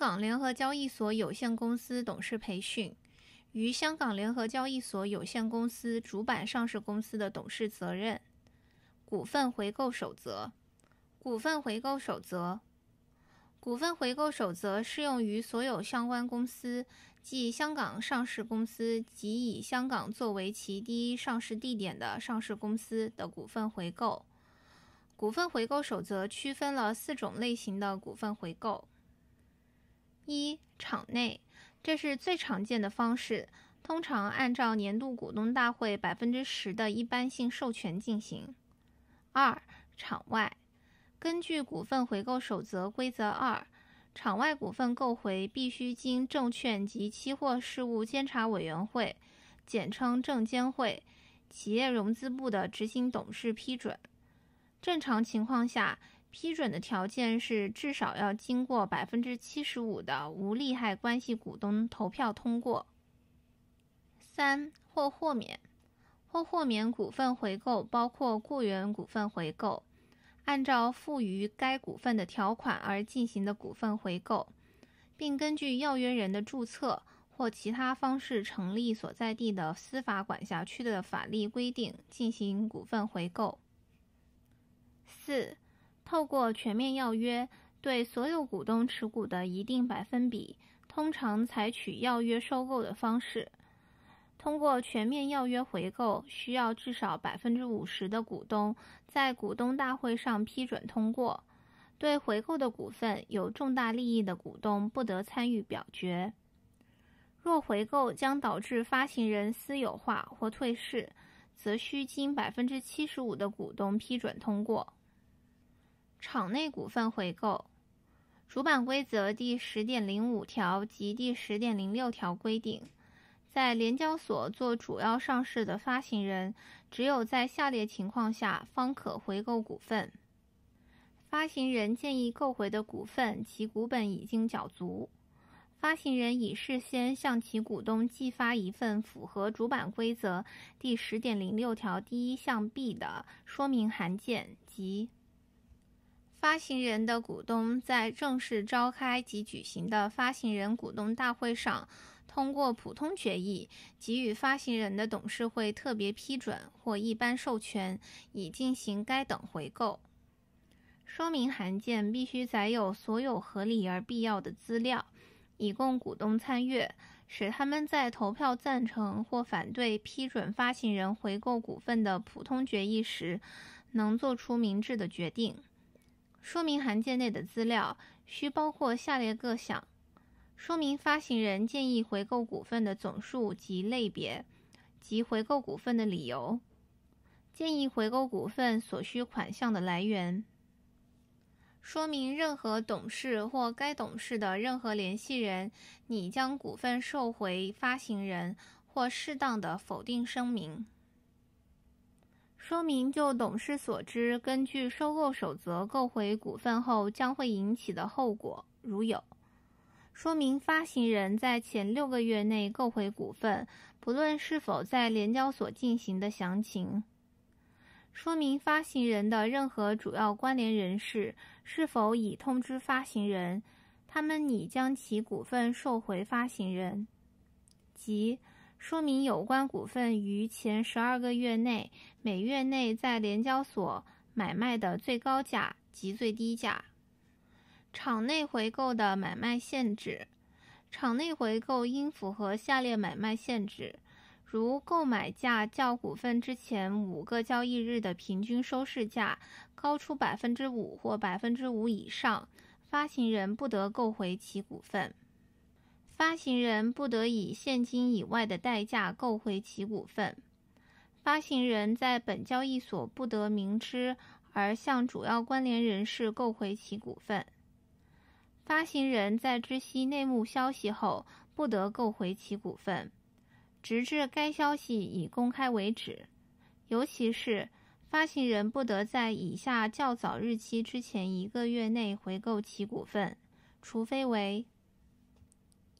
港联合交易所有限公司董事培训，与香港联合交易所有限公司主板上市公司的董事责任，股份回购守则，股份回购守则，股份回购守则适用于所有相关公司，即香港上市公司及以香港作为其第一上市地点的上市公司的股份回购。股份回购守则区分了四种类型的股份回购。一场内，这是最常见的方式，通常按照年度股东大会百分之十的一般性授权进行。二场外，根据股份回购守则规则二，场外股份购回必须经证券及期货事务监察委员会（简称证监会）企业融资部的执行董事批准。正常情况下。批准的条件是至少要经过百分之七十五的无利害关系股东投票通过。三或豁免或豁免股份回购，包括雇员股份回购，按照赋予该股份的条款而进行的股份回购，并根据要约人的注册或其他方式成立所在地的司法管辖区的法律规定进行股份回购。四。透过全面要约，对所有股东持股的一定百分比，通常采取要约收购的方式。通过全面要约回购，需要至少百分之五十的股东在股东大会上批准通过。对回购的股份有重大利益的股东不得参与表决。若回购将导致发行人私有化或退市，则需经百分之七十五的股东批准通过。场内股份回购，主板规则第十点零五条及第十点零六条规定，在联交所做主要上市的发行人，只有在下列情况下方可回购股份：发行人建议购回的股份，其股本已经缴足；发行人已事先向其股东寄发一份符合主板规则第十点零六条第一项 b 的说明函件及。发行人的股东在正式召开及举行的发行人股东大会上通过普通决议，给予发行人的董事会特别批准或一般授权，以进行该等回购。说明函件必须载有所有合理而必要的资料，以供股东参阅，使他们在投票赞成或反对批准发行人回购股份的普通决议时，能做出明智的决定。说明函件内的资料需包括下列各项：说明发行人建议回购股份的总数及类别，及回购股份的理由；建议回购股份所需款项的来源；说明任何董事或该董事的任何联系人拟将股份售回发行人或适当的否定声明。说明就董事所知，根据收购守则购回股份后将会引起的后果，如有。说明发行人在前六个月内购回股份，不论是否在联交所进行的详情。说明发行人的任何主要关联人士是否已通知发行人，他们拟将其股份售回发行人，即。说明有关股份于前十二个月内每月内在联交所买卖的最高价及最低价。场内回购的买卖限制：场内回购应符合下列买卖限制，如购买价较股份之前五个交易日的平均收市价高出百分之五或百分之五以上，发行人不得购回其股份。发行人不得以现金以外的代价购回其股份。发行人在本交易所不得明知而向主要关联人士购回其股份。发行人在知悉内幕消息后不得购回其股份，直至该消息已公开为止。尤其是，发行人不得在以下较早日期之前一个月内回购其股份，除非为。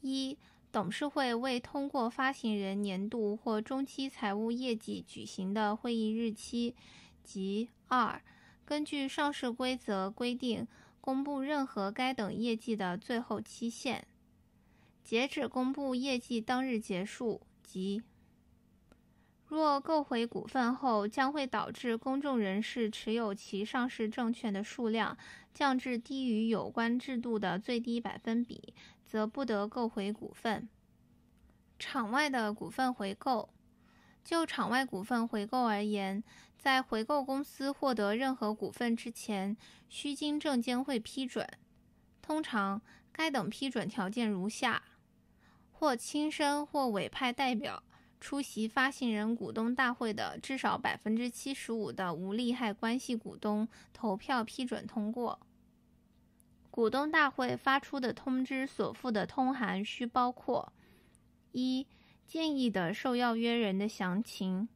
一、董事会未通过发行人年度或中期财务业绩举行的会议日期，及二、根据上市规则规定公布任何该等业绩的最后期限，截止公布业绩当日结束；即若购回股份后将会导致公众人士持有其上市证券的数量降至低于有关制度的最低百分比。则不得购回股份。场外的股份回购，就场外股份回购而言，在回购公司获得任何股份之前，需经证监会批准。通常，该等批准条件如下：或亲身或委派代表出席发行人股东大会的至少百分之七十五的无利害关系股东投票批准通过。股东大会发出的通知所附的通函需包括：一、建议的受要约人的详情；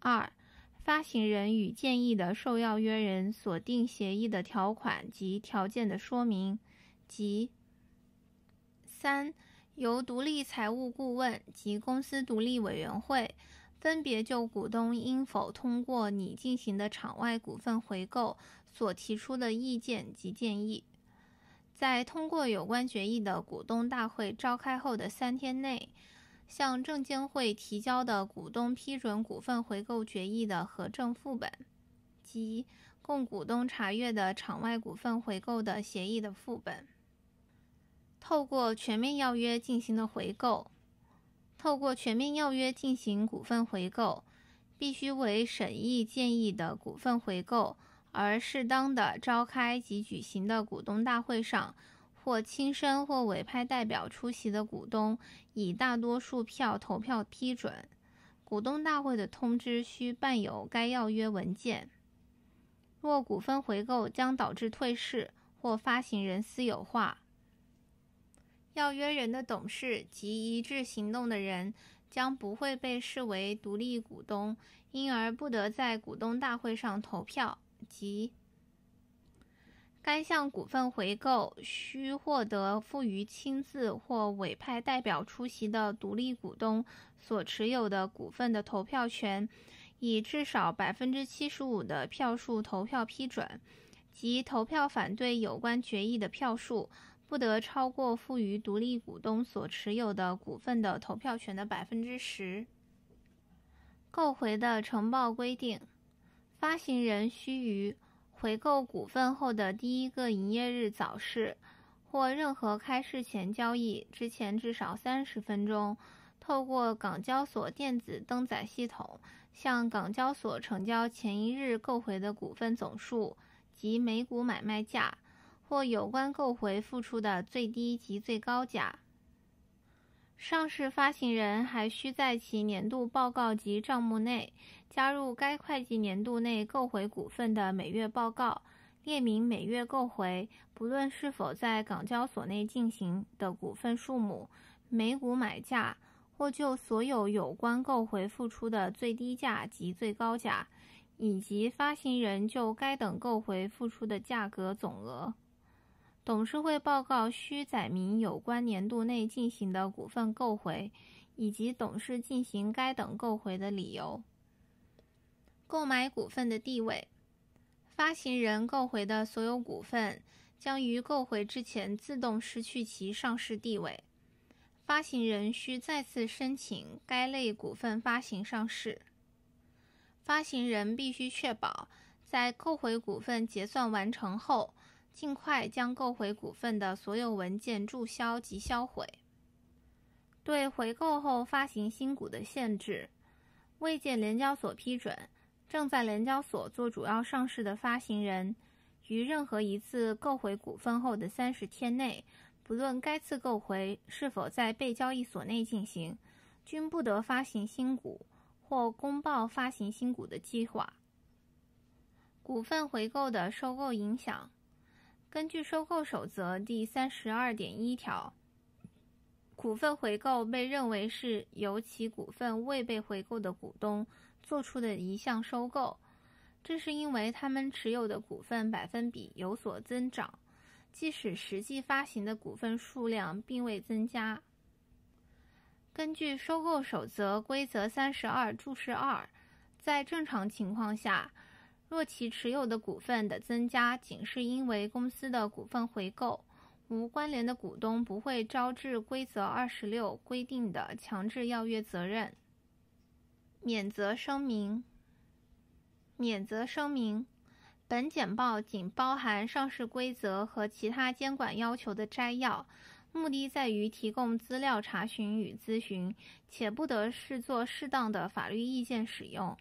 二、发行人与建议的受要约人所定协议的条款及条件的说明；及三、由独立财务顾问及公司独立委员会分别就股东应否通过你进行的场外股份回购所提出的意见及建议。在通过有关决议的股东大会召开后的三天内，向证监会提交的股东批准股份回购决议的核证副本及供股东查阅的场外股份回购的协议的副本，透过全面要约进行的回购，透过全面要约进行股份回购，必须为审议建议的股份回购。而适当的召开及举行的股东大会上，或亲身或委派代表出席的股东，以大多数票投票批准。股东大会的通知需伴有该要约文件。若股份回购将导致退市或发行人私有化，要约人的董事及一致行动的人将不会被视为独立股东，因而不得在股东大会上投票。即，该项股份回购需获得富余亲自或委派代表出席的独立股东所持有的股份的投票权，以至少百分之七十五的票数投票批准；即投票反对有关决议的票数不得超过赋予独立股东所持有的股份的投票权的百分之十。购回的呈报规定。发行人须于回购股份后的第一个营业日早市或任何开市前交易之前至少三十分钟，透过港交所电子登载系统，向港交所成交前一日购回的股份总数及每股买卖价，或有关购回付出的最低及最高价。上市发行人还需在其年度报告及账目内加入该会计年度内购回股份的每月报告，列明每月购回不论是否在港交所内进行的股份数目、每股买价，或就所有有关购回付出的最低价及最高价，以及发行人就该等购回付出的价格总额。董事会报告需载明有关年度内进行的股份购回，以及董事进行该等购回的理由、购买股份的地位。发行人购回的所有股份将于购回之前自动失去其上市地位，发行人需再次申请该类股份发行上市。发行人必须确保在购回股份结算完成后。尽快将购回股份的所有文件注销及销毁。对回购后发行新股的限制，未见联交所批准。正在联交所做主要上市的发行人，于任何一次购回股份后的三十天内，不论该次购回是否在被交易所内进行，均不得发行新股或公报发行新股的计划。股份回购的收购影响。根据收购守则第三十二点一条，股份回购被认为是由其股份未被回购的股东做出的一项收购，这是因为他们持有的股份百分比有所增长，即使实际发行的股份数量并未增加。根据收购守则规则三十二注释二，在正常情况下。若其持有的股份的增加仅是因为公司的股份回购，无关联的股东不会招致规则二十六规定的强制要约责任。免责声明：免责声明，本简报仅包含上市规则和其他监管要求的摘要，目的在于提供资料查询与咨询，且不得视作适当的法律意见使用。